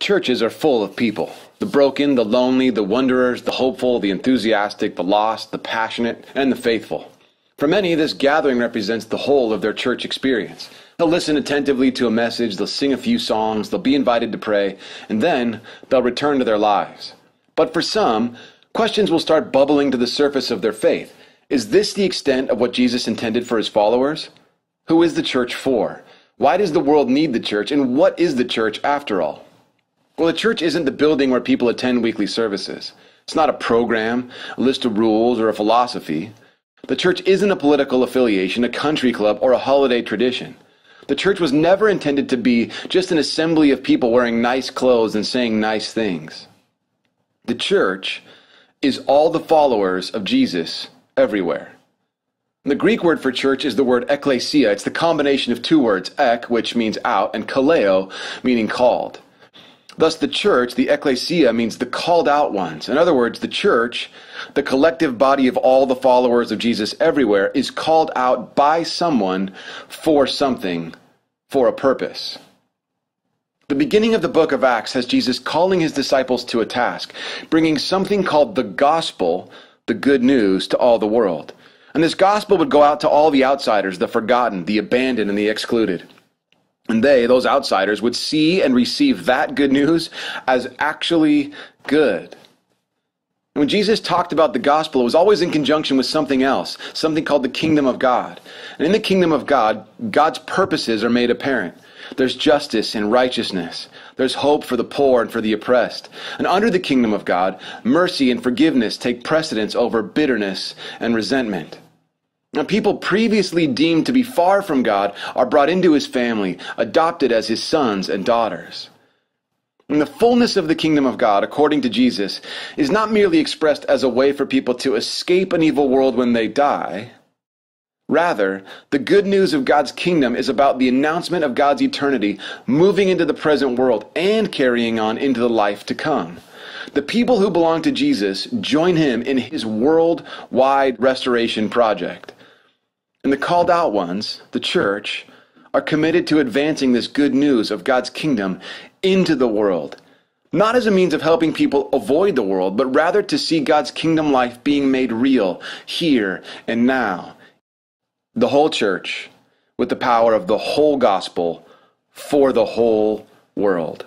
Churches are full of people the broken, the lonely, the wanderers, the hopeful, the enthusiastic, the lost, the passionate, and the faithful. For many, this gathering represents the whole of their church experience. They'll listen attentively to a message, they'll sing a few songs, they'll be invited to pray, and then they'll return to their lives. But for some, questions will start bubbling to the surface of their faith. Is this the extent of what Jesus intended for his followers? Who is the church for? Why does the world need the church, and what is the church after all? Well, a church isn't the building where people attend weekly services. It's not a program, a list of rules, or a philosophy. The church isn't a political affiliation, a country club, or a holiday tradition. The church was never intended to be just an assembly of people wearing nice clothes and saying nice things. The church is all the followers of Jesus everywhere. The Greek word for church is the word ekklesia. It's the combination of two words, ek, which means out, and kaleo, meaning called. Thus, the church, the ecclesia, means the called out ones. In other words, the church, the collective body of all the followers of Jesus everywhere, is called out by someone for something, for a purpose. The beginning of the book of Acts has Jesus calling his disciples to a task, bringing something called the gospel, the good news, to all the world. And this gospel would go out to all the outsiders, the forgotten, the abandoned, and the excluded. And they, those outsiders, would see and receive that good news as actually good. when Jesus talked about the gospel, it was always in conjunction with something else, something called the kingdom of God. And in the kingdom of God, God's purposes are made apparent. There's justice and righteousness. There's hope for the poor and for the oppressed. And under the kingdom of God, mercy and forgiveness take precedence over bitterness and resentment. Now, people previously deemed to be far from God are brought into his family, adopted as his sons and daughters. And the fullness of the kingdom of God, according to Jesus, is not merely expressed as a way for people to escape an evil world when they die. Rather, the good news of God's kingdom is about the announcement of God's eternity, moving into the present world and carrying on into the life to come. The people who belong to Jesus join him in his worldwide restoration project. And the called out ones, the church, are committed to advancing this good news of God's kingdom into the world, not as a means of helping people avoid the world, but rather to see God's kingdom life being made real here and now. The whole church, with the power of the whole gospel for the whole world.